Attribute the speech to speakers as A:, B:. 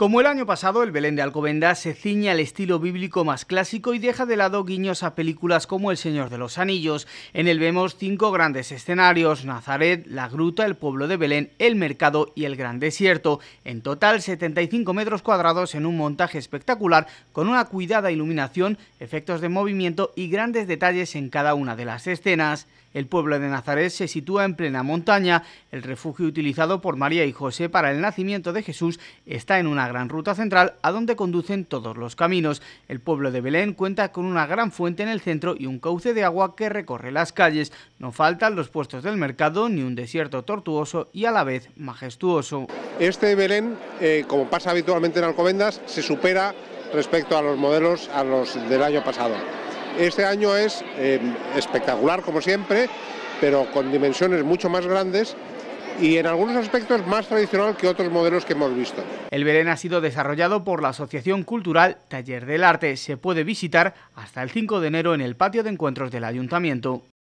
A: Como el año pasado, el Belén de Alcobendas se ciña al estilo bíblico más clásico y deja de lado guiños a películas como El Señor de los Anillos. En él vemos cinco grandes escenarios, Nazaret, la gruta, el pueblo de Belén, el mercado y el gran desierto. En total, 75 metros cuadrados en un montaje espectacular, con una cuidada iluminación, efectos de movimiento y grandes detalles en cada una de las escenas. El pueblo de Nazaret se sitúa en plena montaña. El refugio utilizado por María y José para el nacimiento de Jesús está en una gran ruta central a donde conducen todos los caminos. El pueblo de Belén cuenta con una gran fuente en el centro y un cauce de agua que recorre las calles. No faltan los puestos del mercado ni un desierto tortuoso y a la vez majestuoso.
B: Este Belén, eh, como pasa habitualmente en Alcobendas, se supera respecto a los modelos a los del año pasado. Este año es eh, espectacular como siempre, pero con dimensiones mucho más grandes y en algunos aspectos más tradicional que otros modelos que hemos visto.
A: El Belén ha sido desarrollado por la Asociación Cultural Taller del Arte. Se puede visitar hasta el 5 de enero en el patio de encuentros del Ayuntamiento.